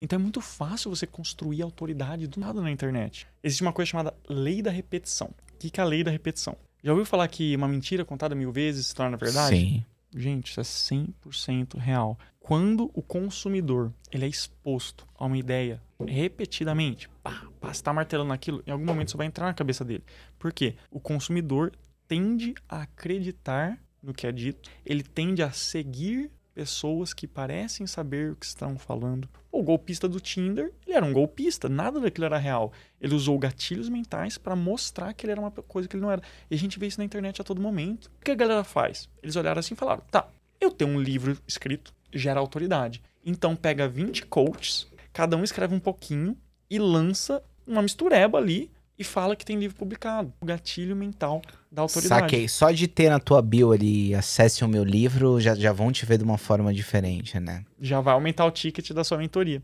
Então é muito fácil você construir autoridade do nada na internet. Existe uma coisa chamada lei da repetição. O que é a lei da repetição? Já ouviu falar que uma mentira contada mil vezes se torna verdade? Sim. Gente, isso é 100% real. Quando o consumidor ele é exposto a uma ideia repetidamente, pá, pá, você tá martelando aquilo, em algum momento isso vai entrar na cabeça dele. Por quê? O consumidor tende a acreditar no que é dito, ele tende a seguir pessoas que parecem saber o que estão falando. O golpista do Tinder, ele era um golpista, nada daquilo era real. Ele usou gatilhos mentais para mostrar que ele era uma coisa que ele não era. E a gente vê isso na internet a todo momento. O que a galera faz? Eles olharam assim e falaram: tá, eu tenho um livro escrito, gera autoridade. Então pega 20 coaches, cada um escreve um pouquinho e lança uma mistureba ali e fala que tem livro publicado. O gatilho mental da autoridade. Saquei. Só de ter na tua bio ali, acesse o meu livro, já, já vão te ver de uma forma diferente, né? Já vai aumentar o ticket da sua mentoria.